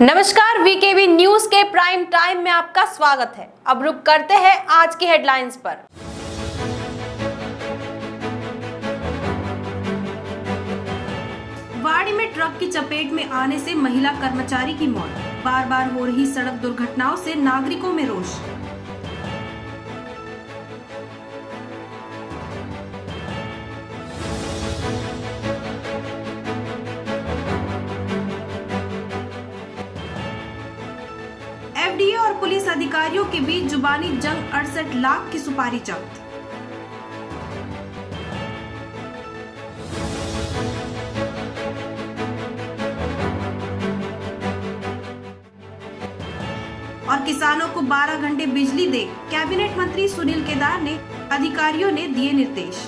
नमस्कार VKV news के prime time में आपका स्वागत है अब रुक करते हैं आज की हेडलाइंस पर वाड़ी में ट्रक की चपेट में आने से महिला कर्मचारी की मौत बार बार हो रही सड़क दुर्घटनाओं से नागरिकों में रोष एफडीए और पुलिस अधिकारियों के बीच जुबानी जंग अड़सठ लाख की सुपारी जब्त और किसानों को 12 घंटे बिजली दे कैबिनेट मंत्री सुनील केदार ने अधिकारियों ने दिए निर्देश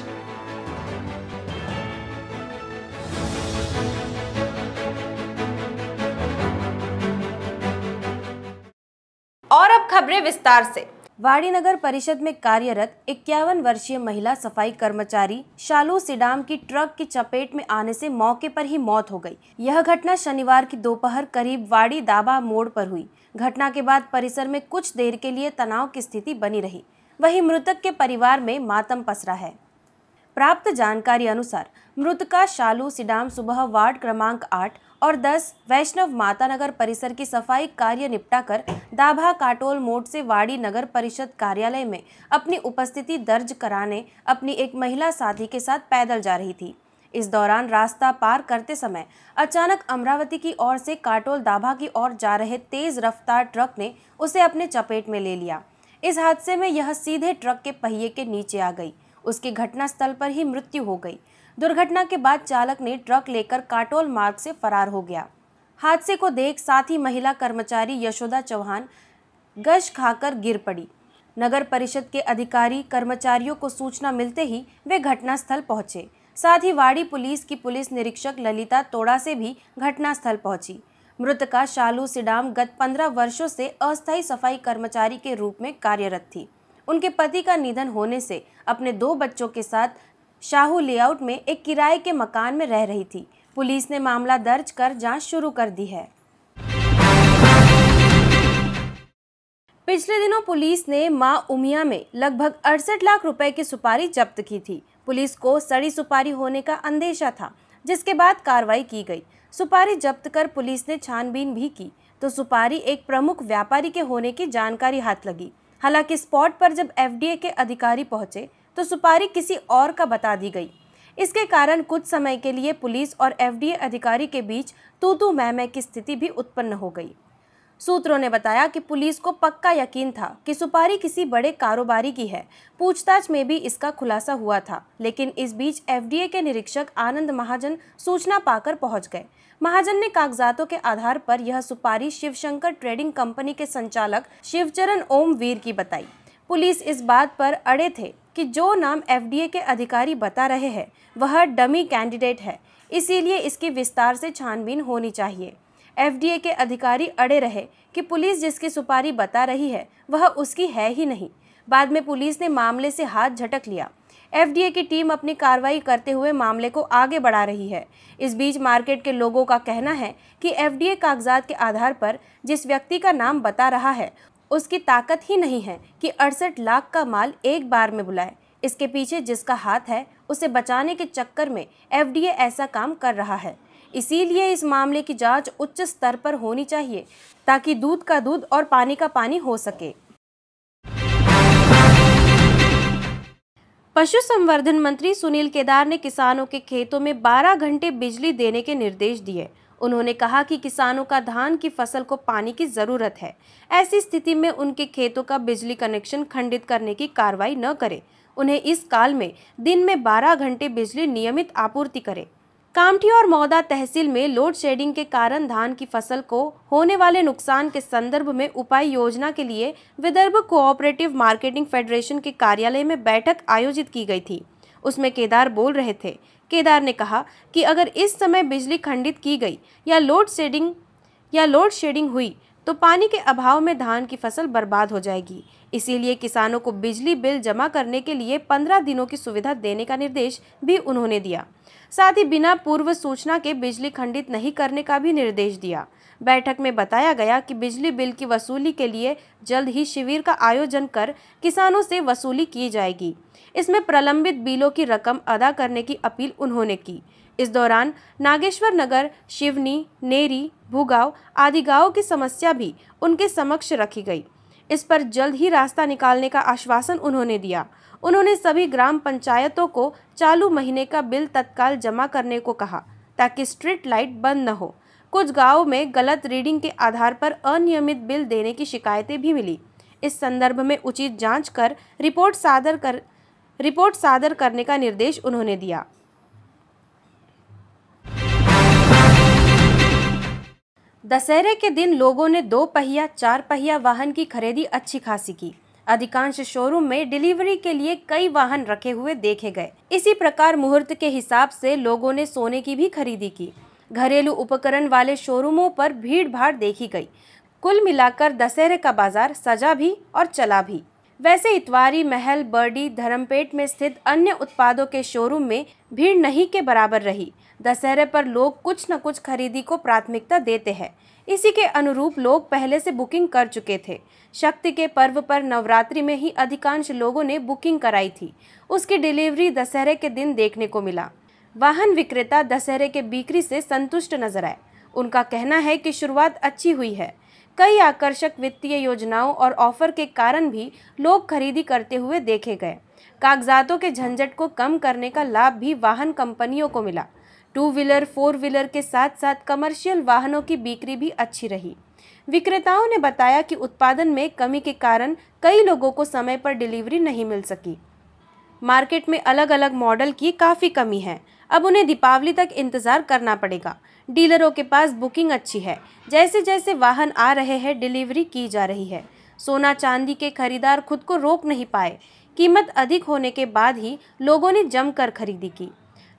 खबरें विस्तार से वाड़ी नगर परिषद में कार्यरत इक्यावन वर्षीय महिला सफाई कर्मचारी शालू सिडाम की ट्रक की चपेट में आने से मौके पर ही मौत हो गई यह घटना शनिवार की दोपहर करीब वाड़ी दाबा मोड़ पर हुई घटना के बाद परिसर में कुछ देर के लिए तनाव की स्थिति बनी रही वहीं मृतक के परिवार में मातम पसरा है प्राप्त जानकारी अनुसार मृतका शालू सिडाम सुबह वार्ड क्रमांक आठ और 10 वैष्णव माता नगर परिसर की सफाई कार्य निपटाकर दाभा काटोल मोड़ से वाड़ी नगर परिषद कार्यालय में अपनी उपस्थिति दर्ज कराने अपनी एक महिला साथी के साथ पैदल जा रही थी इस दौरान रास्ता पार करते समय अचानक अमरावती की ओर से काटोल दाभा की ओर जा रहे तेज रफ्तार ट्रक ने उसे अपने चपेट में ले लिया इस हादसे में यह सीधे ट्रक के पहिए के नीचे आ गई उसकी घटनास्थल पर ही मृत्यु हो गई दुर्घटना के बाद चालक ने ट्रक लेकर काटोल मार्ग से फरार हो गया हादसे को देख साथ ही महिला कर्मचारी यशोदा चौहान गश खाकर गिर पड़ी नगर परिषद के अधिकारी कर्मचारियों को सूचना मिलते ही वे घटनास्थल पहुंचे साथ ही वाड़ी पुलिस की पुलिस निरीक्षक ललिता तोड़ा से भी घटनास्थल पहुंची मृतका शालू सिडाम गत पंद्रह वर्षों से अस्थायी सफाई कर्मचारी के रूप में कार्यरत थी उनके पति का निधन होने से अपने दो बच्चों के साथ शाहू लेआउट में एक किराए के मकान में रह रही थी पुलिस ने मामला दर्ज कर जांच शुरू कर दी है पिछले दिनों पुलिस ने मां उमिया में लगभग अड़सठ लाख रुपए की सुपारी जब्त की थी पुलिस को सड़ी सुपारी होने का अंदेशा था जिसके बाद कार्रवाई की गई सुपारी जब्त कर पुलिस ने छानबीन भी की तो सुपारी एक प्रमुख व्यापारी के होने की जानकारी हाथ लगी हालांकि स्पॉट पर जब एफडीए के अधिकारी पहुंचे तो सुपारी किसी और का बता दी गई इसके कारण कुछ समय के लिए पुलिस और एफडीए अधिकारी के बीच तू तू मह की स्थिति भी उत्पन्न हो गई सूत्रों ने बताया कि पुलिस को पक्का यकीन था कि सुपारी किसी बड़े कारोबारी की है पूछताछ में भी इसका खुलासा हुआ था लेकिन इस बीच एफडीए के निरीक्षक आनंद महाजन सूचना पाकर पहुंच गए महाजन ने कागजातों के आधार पर यह सुपारी शिवशंकर ट्रेडिंग कंपनी के संचालक शिवचरण वीर की बताई पुलिस इस बात पर अड़े थे कि जो नाम एफडीए के अधिकारी बता रहे हैं वह डमी कैंडिडेट है इसीलिए इसकी विस्तार से छानबीन होनी चाहिए एफडीए के अधिकारी अड़े रहे कि पुलिस जिसकी सुपारी बता रही है वह उसकी है ही नहीं बाद में पुलिस ने मामले से हाथ झटक लिया एफडीए की टीम अपनी कार्रवाई करते हुए मामले को आगे बढ़ा रही है इस बीच मार्केट के लोगों का कहना है कि एफडीए कागजात के आधार पर जिस व्यक्ति का नाम बता रहा है उसकी ताकत ही नहीं है कि अड़सठ लाख का माल एक बार में बुलाए इसके पीछे जिसका हाथ है उसे बचाने के चक्कर में एफडीए ऐसा काम कर रहा है इसीलिए इस मामले की जांच उच्च स्तर पर होनी चाहिए ताकि दूध का दूध और पानी का पानी हो सके पशु संवर्धन मंत्री सुनील केदार ने किसानों के खेतों में 12 घंटे बिजली देने के निर्देश दिए उन्होंने कहा कि किसानों का धान की फसल को पानी की ज़रूरत है ऐसी स्थिति में उनके खेतों का बिजली कनेक्शन खंडित करने की कार्रवाई न करें उन्हें इस काल में दिन में 12 घंटे बिजली नियमित आपूर्ति करें कामठी और मौदा तहसील में लोड शेडिंग के कारण धान की फसल को होने वाले नुकसान के संदर्भ में उपाय योजना के लिए विदर्भ कोऑपरेटिव मार्केटिंग फेडरेशन के कार्यालय में बैठक आयोजित की गई थी उसमें केदार बोल रहे थे केदार ने कहा कि अगर इस समय बिजली खंडित की गई या लोड शेडिंग या लोड शेडिंग हुई तो पानी के अभाव में धान की फसल बर्बाद हो जाएगी इसीलिए किसानों को बिजली बिल जमा करने के लिए पंद्रह दिनों की सुविधा देने का निर्देश भी उन्होंने दिया साथ ही बिना पूर्व सूचना के बिजली खंडित नहीं करने का भी निर्देश दिया बैठक में बताया गया कि बिजली बिल की वसूली के लिए जल्द ही शिविर का आयोजन कर किसानों से वसूली की जाएगी इसमें प्रलंबित बिलों की रकम अदा करने की अपील उन्होंने की इस दौरान नागेश्वर नगर शिवनी नेरी भूगांव आदि गाँव की समस्या भी उनके समक्ष रखी गई इस पर जल्द ही रास्ता निकालने का आश्वासन उन्होंने दिया उन्होंने सभी ग्राम पंचायतों को चालू महीने का बिल तत्काल जमा करने को कहा ताकि स्ट्रीट लाइट बंद न हो कुछ गाँव में गलत रीडिंग के आधार पर अनियमित बिल देने की शिकायतें भी मिली इस संदर्भ में उचित जांच कर रिपोर्ट सादर कर रिपोर्ट सादर करने का निर्देश उन्होंने दिया दशहरे के दिन लोगों ने दो पहिया चार पहिया वाहन की खरीदी अच्छी खासी की अधिकांश शोरूम में डिलीवरी के लिए कई वाहन रखे हुए देखे गए इसी प्रकार मुहूर्त के हिसाब से लोगों ने सोने की भी खरीदी की घरेलू उपकरण वाले शोरूमों पर भीड़ भाड़ देखी गई कुल मिलाकर दशहरे का बाजार सजा भी और चला भी वैसे इतवारी महल बर्डी धर्मपेट में स्थित अन्य उत्पादों के शोरूम में भीड़ नहीं के बराबर रही दशहरे पर लोग कुछ न कुछ खरीदी को प्राथमिकता देते हैं इसी के अनुरूप लोग पहले से बुकिंग कर चुके थे शक्ति के पर्व पर नवरात्रि में ही अधिकांश लोगों ने बुकिंग कराई थी उसकी डिलीवरी दशहरे के दिन देखने को मिला वाहन विक्रेता दशहरे के बिक्री से संतुष्ट नजर आए उनका कहना है कि शुरुआत अच्छी हुई है कई आकर्षक वित्तीय योजनाओं और ऑफर के कारण भी लोग खरीदी करते हुए देखे गए कागजातों के झंझट को कम करने का लाभ भी वाहन कंपनियों को मिला टू व्हीलर फोर व्हीलर के साथ साथ कमर्शियल वाहनों की बिक्री भी अच्छी रही विक्रेताओं ने बताया कि उत्पादन में कमी के कारण कई लोगों को समय पर डिलीवरी नहीं मिल सकी मार्केट में अलग अलग मॉडल की काफ़ी कमी है अब उन्हें दीपावली तक इंतज़ार करना पड़ेगा डीलरों के पास बुकिंग अच्छी है जैसे जैसे वाहन आ रहे हैं डिलीवरी की जा रही है सोना चांदी के खरीदार खुद को रोक नहीं पाए कीमत अधिक होने के बाद ही लोगों ने जमकर खरीदी की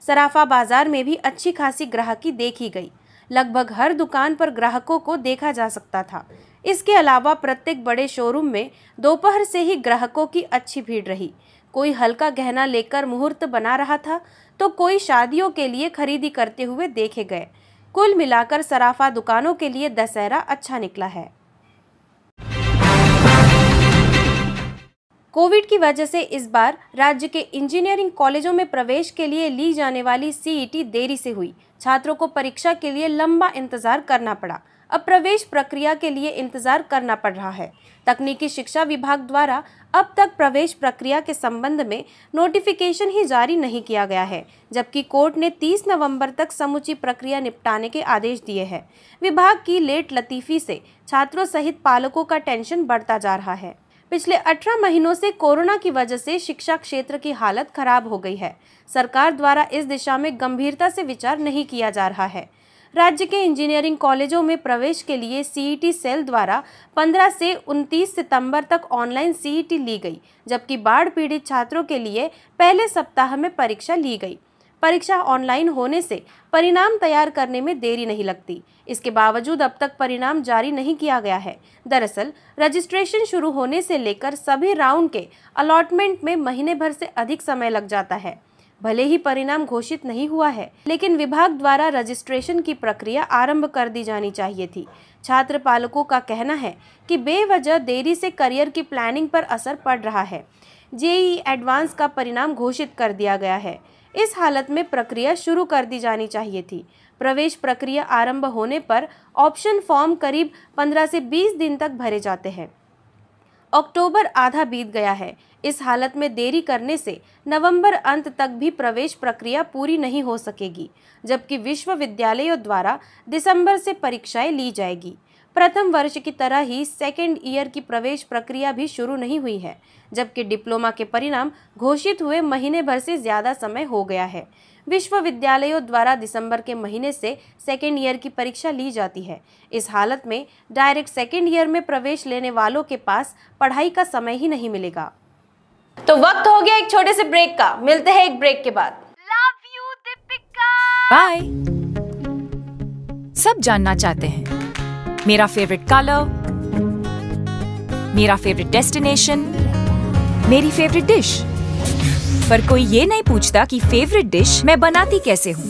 सराफा बाजार में भी अच्छी खासी ग्राहकी देखी गई लगभग हर दुकान पर ग्राहकों को देखा जा सकता था इसके अलावा प्रत्येक बड़े शोरूम में दोपहर से ही ग्राहकों की अच्छी भीड़ रही कोई हल्का गहना लेकर मुहूर्त बना रहा था तो कोई शादियों के लिए खरीदी करते हुए देखे गए कुल मिलाकर सराफा दुकानों के लिए दशहरा अच्छा निकला है कोविड की वजह से इस बार राज्य के इंजीनियरिंग कॉलेजों में प्रवेश के लिए ली जाने वाली सीईटी देरी से हुई छात्रों को परीक्षा के लिए लंबा इंतजार करना पड़ा अब प्रवेश प्रक्रिया के लिए इंतजार करना पड़ रहा है तकनीकी शिक्षा विभाग द्वारा अब तक प्रवेश प्रक्रिया के संबंध में नोटिफिकेशन ही जारी नहीं किया गया है जबकि कोर्ट ने 30 नवंबर तक समुची प्रक्रिया निपटाने के आदेश दिए हैं विभाग की लेट लतीफ़ी से छात्रों सहित पालकों का टेंशन बढ़ता जा रहा है पिछले 18 महीनों से कोरोना की वजह से शिक्षा क्षेत्र की हालत खराब हो गई है सरकार द्वारा इस दिशा में गंभीरता से विचार नहीं किया जा रहा है राज्य के इंजीनियरिंग कॉलेजों में प्रवेश के लिए सीईटी e सेल द्वारा 15 से 29 सितंबर तक ऑनलाइन सीईटी e ली गई जबकि बाढ़ पीड़ित छात्रों के लिए पहले सप्ताह में परीक्षा ली गई परीक्षा ऑनलाइन होने से परिणाम तैयार करने में देरी नहीं लगती इसके बावजूद अब तक परिणाम जारी नहीं किया गया है दरअसल रजिस्ट्रेशन शुरू होने से लेकर सभी राउंड के अलॉटमेंट में महीने भर से अधिक समय लग जाता है भले ही परिणाम घोषित नहीं हुआ है लेकिन विभाग द्वारा रजिस्ट्रेशन की प्रक्रिया आरंभ कर दी जानी चाहिए थी छात्र पालकों का कहना है कि बेवजह देरी से करियर की प्लानिंग पर असर पड़ रहा है जेई एडवांस का परिणाम घोषित कर दिया गया है इस हालत में प्रक्रिया शुरू कर दी जानी चाहिए थी प्रवेश प्रक्रिया आरंभ होने पर ऑप्शन फॉर्म करीब 15 से 20 दिन तक भरे जाते हैं अक्टूबर आधा बीत गया है इस हालत में देरी करने से नवंबर अंत तक भी प्रवेश प्रक्रिया पूरी नहीं हो सकेगी जबकि विश्वविद्यालयों द्वारा दिसंबर से परीक्षाएं ली जाएगी प्रथम वर्ष की तरह ही सेकेंड ईयर की प्रवेश प्रक्रिया भी शुरू नहीं हुई है जबकि डिप्लोमा के परिणाम घोषित हुए महीने भर से ज़्यादा समय हो गया है विश्वविद्यालयों द्वारा दिसंबर के महीने से सेकेंड ईयर की परीक्षा ली जाती है इस हालत में डायरेक्ट सेकेंड ईयर में प्रवेश लेने वालों के पास पढ़ाई का समय ही नहीं मिलेगा तो वक्त हो गया एक छोटे से ब्रेक का मिलते हैं एक ब्रेक के बाद लव यू दीपिका बाय सब जानना चाहते हैं मेरा फेवरेट कलर मेरा फेवरेट डेस्टिनेशन मेरी फेवरेट डिश पर कोई ये नहीं पूछता कि फेवरेट डिश मैं बनाती कैसे हूँ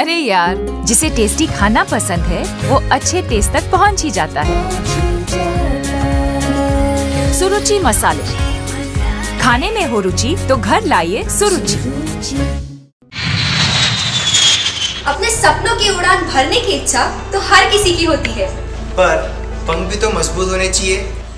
अरे यार जिसे टेस्टी खाना पसंद है वो अच्छे टेस्ट तक पहुँच ही जाता है सुरुचि मसाले खाने में हो रुचि तो घर लाइए सुरुचि अपने सपनों की उड़ान भरने की इच्छा तो हर किसी की होती है पर पंख भी तो मजबूत होने चाहिए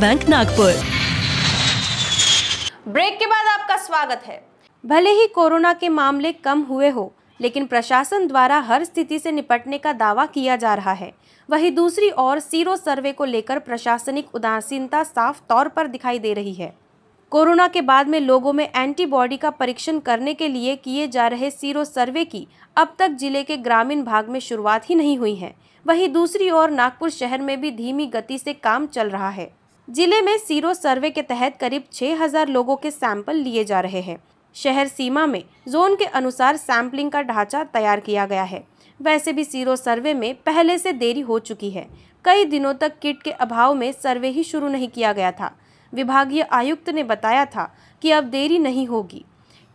बैंक नागपुर ब्रेक के बाद आपका स्वागत है भले ही कोरोना के मामले कम हुए हो लेकिन प्रशासन द्वारा हर स्थिति से निपटने का दावा किया जा रहा है वहीं दूसरी ओर सीरो सर्वे को लेकर प्रशासनिक उदासीनता साफ तौर पर दिखाई दे रही है कोरोना के बाद में लोगों में एंटीबॉडी का परीक्षण करने के लिए किए जा रहे सीरो सर्वे की अब तक जिले के ग्रामीण भाग में शुरुआत ही नहीं हुई है वहीं दूसरी ओर नागपुर शहर में भी धीमी गति से काम चल रहा है जिले में सीरो सर्वे के तहत करीब 6000 लोगों के सैंपल लिए जा रहे हैं शहर सीमा में जोन के अनुसार सैंपलिंग का ढांचा तैयार किया गया है वैसे भी सीरो सर्वे में पहले से देरी हो चुकी है कई दिनों तक किट के अभाव में सर्वे ही शुरू नहीं किया गया था विभागीय आयुक्त ने बताया था कि अब देरी नहीं होगी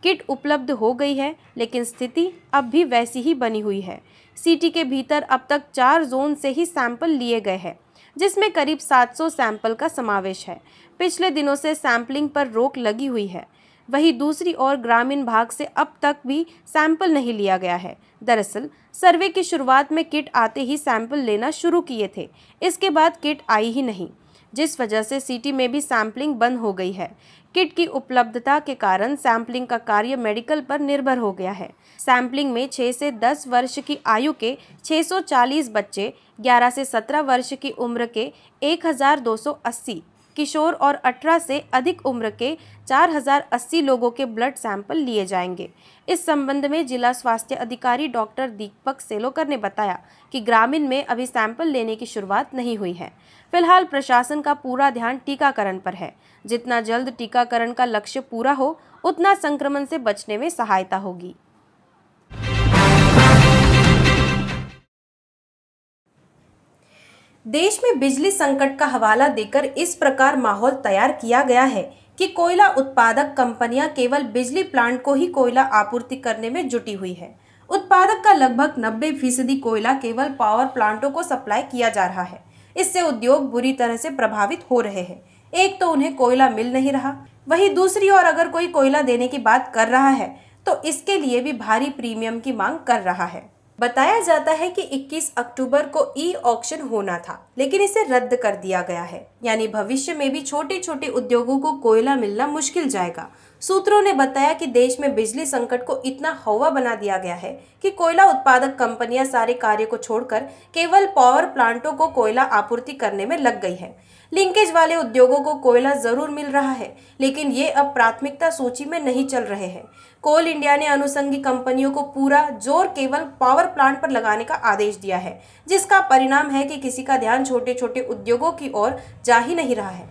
किट उपलब्ध हो गई है लेकिन स्थिति अब भी वैसी ही बनी हुई है सिटी के भीतर अब तक चार जोन से ही सैंपल लिए गए हैं जिसमें करीब 700 सैंपल का समावेश है पिछले दिनों से सैंपलिंग पर रोक लगी हुई है वहीं दूसरी ओर ग्रामीण भाग से अब तक भी सैंपल नहीं लिया गया है दरअसल सर्वे की शुरुआत में किट आते ही सैंपल लेना शुरू किए थे इसके बाद किट आई ही नहीं जिस वजह से सिटी में भी सैंपलिंग बंद हो गई है किट की उपलब्धता के कारण सैंपलिंग का कार्य मेडिकल पर निर्भर हो गया है सैंपलिंग में 6 से 10 वर्ष की आयु के 640 बच्चे 11 से 17 वर्ष की उम्र के 1280 किशोर और 18 से अधिक उम्र के 4080 लोगों के ब्लड सैंपल लिए जाएंगे इस संबंध में जिला स्वास्थ्य अधिकारी डॉक्टर दीपक सेलोकर ने बताया कि ग्रामीण में अभी सैंपल लेने की शुरुआत नहीं हुई है फिलहाल प्रशासन का पूरा ध्यान टीकाकरण पर है जितना जल्द टीकाकरण का लक्ष्य पूरा हो उतना संक्रमण से बचने में सहायता होगी देश में बिजली संकट का हवाला देकर इस प्रकार माहौल तैयार किया गया है कि कोयला उत्पादक कंपनियां केवल बिजली प्लांट को ही कोयला आपूर्ति करने में जुटी हुई है उत्पादक का लगभग 90 फीसदी कोयला केवल पावर प्लांटों को सप्लाई किया जा रहा है इससे उद्योग बुरी तरह से प्रभावित हो रहे हैं एक तो उन्हें कोयला मिल नहीं रहा वही दूसरी ओर अगर कोई कोयला देने की बात कर रहा है तो इसके लिए भी भारी प्रीमियम की मांग कर रहा है बताया जाता है कि 21 अक्टूबर को ई ऑक्शन होना था लेकिन इसे रद्द कर दिया गया है यानी भविष्य में भी छोटे छोटे उद्योगों को कोयला मिलना मुश्किल जाएगा सूत्रों ने बताया कि देश में बिजली संकट को इतना हवा बना दिया गया है कि कोयला उत्पादक कंपनियां सारे कार्य को छोड़कर केवल पावर प्लांटों को कोयला आपूर्ति करने में लग गई है लिंकेज वाले उद्योगों को कोयला जरूर मिल रहा है लेकिन ये अब प्राथमिकता सूची में नहीं चल रहे हैं कोल इंडिया ने अनुसंगी कंपनियों को पूरा जोर केवल पावर प्लांट पर लगाने का आदेश दिया है जिसका परिणाम है कि किसी का ध्यान छोटे छोटे उद्योगों की ओर जा ही नहीं रहा है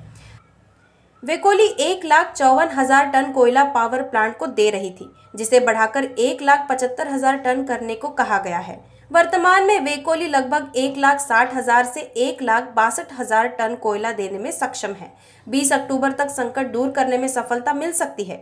वेकोली एक लाख चौवन हजार टन कोयला पावर प्लांट को दे रही थी जिसे बढ़ाकर एक लाख पचहत्तर हजार टन करने को कहा गया है वर्तमान में वे कोली लगभग एक लाख साठ हजार से एक लाख बासठ हजार टन कोयला देने में सक्षम है 20 अक्टूबर तक संकट दूर करने में सफलता मिल सकती है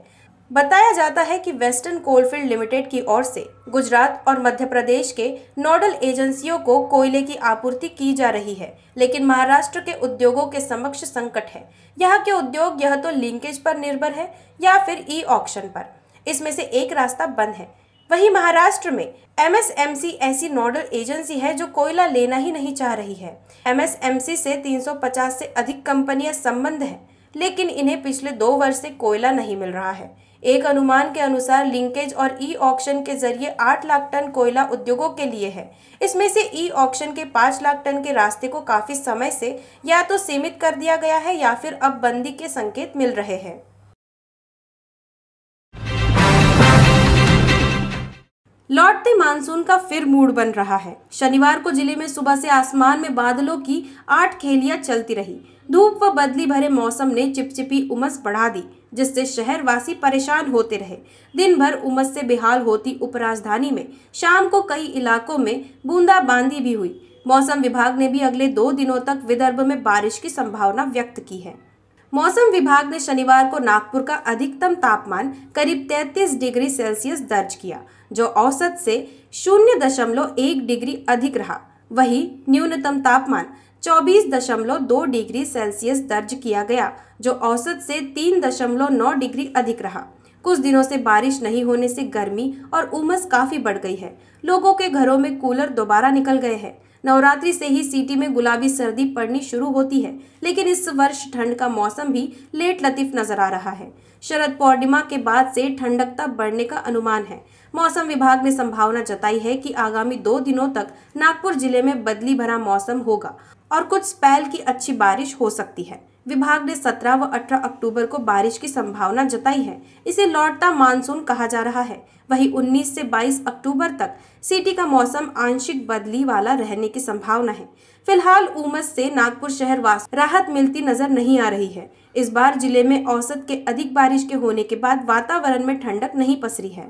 बताया जाता है कि वेस्टर्न कोलफील्ड लिमिटेड की ओर से गुजरात और मध्य प्रदेश के नोडल एजेंसियों को कोयले की आपूर्ति की जा रही है लेकिन महाराष्ट्र के उद्योगों के समक्ष संकट है यहाँ के उद्योग यह तो लिंकेज पर निर्भर है या फिर ई ऑक्शन पर इसमें से एक रास्ता बंद है वहीं महाराष्ट्र में एमएसएमसी ऐसी नोडल एजेंसी है जो कोयला लेना ही नहीं चाह रही है एमएसएमसी से 350 से अधिक कंपनियां संबंध है लेकिन इन्हें पिछले दो वर्ष से कोयला नहीं मिल रहा है एक अनुमान के अनुसार लिंकेज और ई ऑक्शन के जरिए 8 लाख टन कोयला उद्योगों के लिए है इसमें से ई ऑक्शन के 5 लाख टन के रास्ते को काफ़ी समय से या तो सीमित कर दिया गया है या फिर अब बंदी के संकेत मिल रहे हैं लौटते मानसून का फिर मूड बन रहा है शनिवार को जिले में सुबह से आसमान में बादलों की आठ खेलियां चलती रही धूप व बदली भरे मौसम ने चिपचिपी उमस बढ़ा दी जिससे शहरवासी परेशान होते रहे दिन भर उमस से बेहाल होती उपराजधानी में शाम को कई इलाकों में बूंदाबांदी भी हुई मौसम विभाग ने भी अगले दो दिनों तक विदर्भ में बारिश की संभावना व्यक्त की है मौसम विभाग ने शनिवार को नागपुर का अधिकतम तापमान करीब 33 डिग्री सेल्सियस दर्ज किया जो औसत से शून्य दशमलव एक डिग्री अधिक रहा वही न्यूनतम तापमान चौबीस दशमलव दो डिग्री सेल्सियस दर्ज किया गया जो औसत से तीन दशमलव नौ डिग्री अधिक रहा कुछ दिनों से बारिश नहीं होने से गर्मी और उमस काफ़ी बढ़ गई है लोगों के घरों में कूलर दोबारा निकल गए हैं नवरात्रि से ही सिटी में गुलाबी सर्दी पड़नी शुरू होती है लेकिन इस वर्ष ठंड का मौसम भी लेट लतीफ नजर आ रहा है शरद पूर्णिमा के बाद से ठंडकता बढ़ने का अनुमान है मौसम विभाग ने संभावना जताई है कि आगामी दो दिनों तक नागपुर जिले में बदली भरा मौसम होगा और कुछ स्पैल की अच्छी बारिश हो सकती है विभाग ने 17 व 18 अक्टूबर को बारिश की संभावना जताई है इसे लौटता मानसून कहा जा रहा है वहीं 19 से 22 अक्टूबर तक सिटी का मौसम आंशिक बदली वाला रहने की संभावना है फिलहाल उमस से नागपुर शहर वास राहत मिलती नजर नहीं आ रही है इस बार जिले में औसत के अधिक बारिश के होने के बाद वातावरण में ठंडक नहीं पसरी है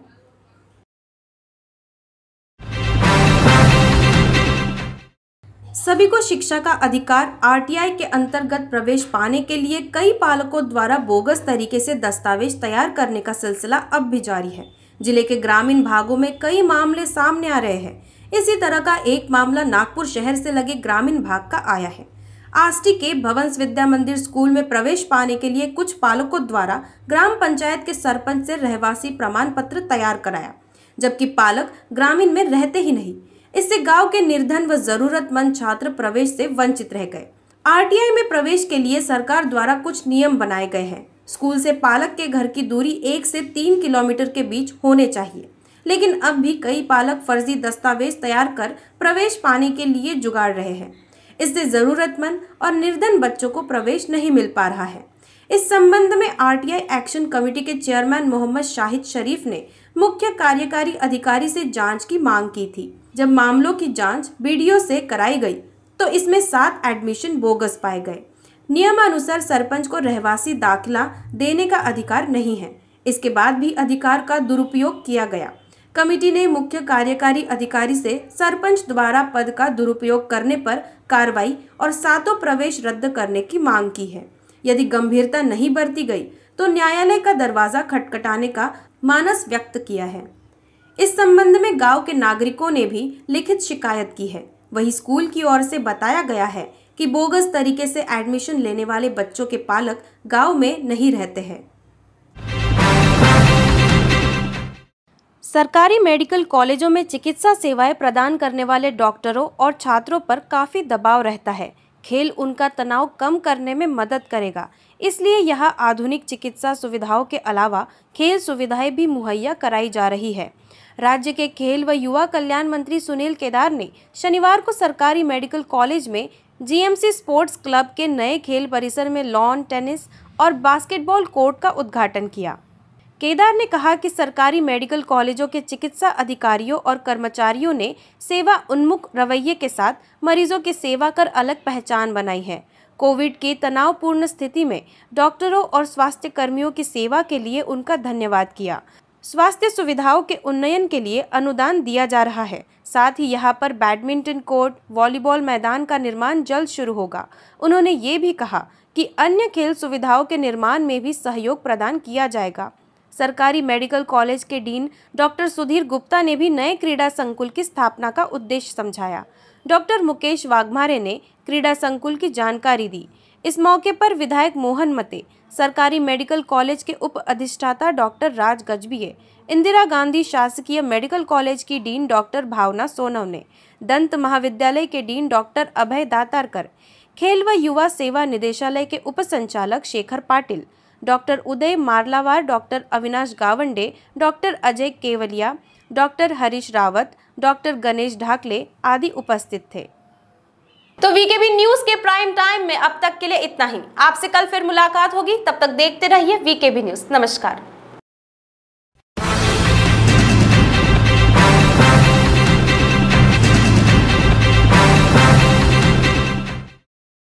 सभी को शिक्षा का अधिकार आरटीआई के अंतर्गत प्रवेश पाने के लिए कई पालकों द्वारा बोगस तरीके से दस्तावेज तैयार करने का सिलसिला अब भी जारी है जिले के ग्रामीण भागों में कई मामले सामने आ रहे हैं इसी तरह का एक मामला नागपुर शहर से लगे ग्रामीण भाग का आया है आस्टी के भवंस विद्या मंदिर स्कूल में प्रवेश पाने के लिए कुछ पालकों द्वारा ग्राम पंचायत के सरपंच से रहवासी प्रमाण पत्र तैयार कराया जबकि पालक ग्रामीण में रहते ही नहीं इससे गांव के निर्धन व जरूरतमंद छात्र प्रवेश से वंचित रह गए आरटीआई में प्रवेश के लिए सरकार द्वारा कुछ नियम बनाए गए हैं स्कूल से पालक के घर की दूरी एक से तीन किलोमीटर के बीच होने चाहिए लेकिन अब भी कई पालक फर्जी दस्तावेज तैयार कर प्रवेश पाने के लिए जुगाड़ रहे हैं इससे ज़रूरतमंद और निर्धन बच्चों को प्रवेश नहीं मिल पा रहा है इस संबंध में आरटीआई एक्शन कमेटी के चेयरमैन मोहम्मद शाहिद शरीफ ने मुख्य कार्यकारी अधिकारी से जांच की मांग की थी जब मामलों की जांच बीडीओ से कराई गई तो इसमें सात एडमिशन बोगस पाए गए नियमानुसार सरपंच को रहवासी दाखिला देने का अधिकार नहीं है इसके बाद भी अधिकार का दुरुपयोग किया गया कमेटी ने मुख्य कार्यकारी अधिकारी से सरपंच द्वारा पद का दुरुपयोग करने पर कार्रवाई और सातों प्रवेश रद्द करने की मांग की है यदि गंभीरता नहीं बरती गई तो न्यायालय का दरवाजा खटखटाने का मानस व्यक्त किया है इस संबंध में गांव के नागरिकों ने भी लिखित शिकायत की है वहीं स्कूल की ओर से बताया गया है कि बोगस तरीके से एडमिशन लेने वाले बच्चों के पालक गांव में नहीं रहते हैं सरकारी मेडिकल कॉलेजों में चिकित्सा सेवाएं प्रदान करने वाले डॉक्टरों और छात्रों पर काफ़ी दबाव रहता है खेल उनका तनाव कम करने में मदद करेगा इसलिए यह आधुनिक चिकित्सा सुविधाओं के अलावा खेल सुविधाएं भी मुहैया कराई जा रही है राज्य के खेल व युवा कल्याण मंत्री सुनील केदार ने शनिवार को सरकारी मेडिकल कॉलेज में जीएमसी स्पोर्ट्स क्लब के नए खेल परिसर में लॉन टेनिस और बास्केटबॉल कोर्ट का उद्घाटन किया केदार ने कहा कि सरकारी मेडिकल कॉलेजों के चिकित्सा अधिकारियों और कर्मचारियों ने सेवा उन्मुख रवैये के साथ मरीजों की सेवा कर अलग पहचान बनाई है कोविड की तनावपूर्ण स्थिति में डॉक्टरों और स्वास्थ्य कर्मियों की सेवा के लिए उनका धन्यवाद किया स्वास्थ्य सुविधाओं के उन्नयन के लिए अनुदान दिया जा रहा है साथ ही यहाँ पर बैडमिंटन कोर्ट वॉलीबॉल मैदान का निर्माण जल्द शुरू होगा उन्होंने ये भी कहा कि अन्य खेल सुविधाओं के निर्माण में भी सहयोग प्रदान किया जाएगा सरकारी मेडिकल कॉलेज के डीन डॉक्टर सुधीर गुप्ता ने भी नए क्रीड़ा संकुल की स्थापना का उद्देश्य समझाया डॉक्टर मुकेश वाघमारे ने क्रीड़ा संकुल की जानकारी दी इस मौके पर विधायक मोहन मते सरकारी मेडिकल कॉलेज के उप अधिष्ठाता डॉक्टर राज गजबीय इंदिरा गांधी शासकीय मेडिकल कॉलेज की डीन डॉक्टर भावना सोनव ने दंत महाविद्यालय के डीन डॉक्टर अभय दातारकर खेल व युवा सेवा निदेशालय के उप संचालक Shekhar Patil doctor Uday Marlawar doctor Avinash Gawande doctor Ajay Kewalia doctor Harish Rawat doctor Ganesh Dhakle आदि उपस्थित थे तो वीकेबी न्यूज के प्राइम टाइम में अब तक के लिए इतना ही आपसे कल फिर मुलाकात होगी तब तक देखते रहिए वीकेबी न्यूज नमस्कार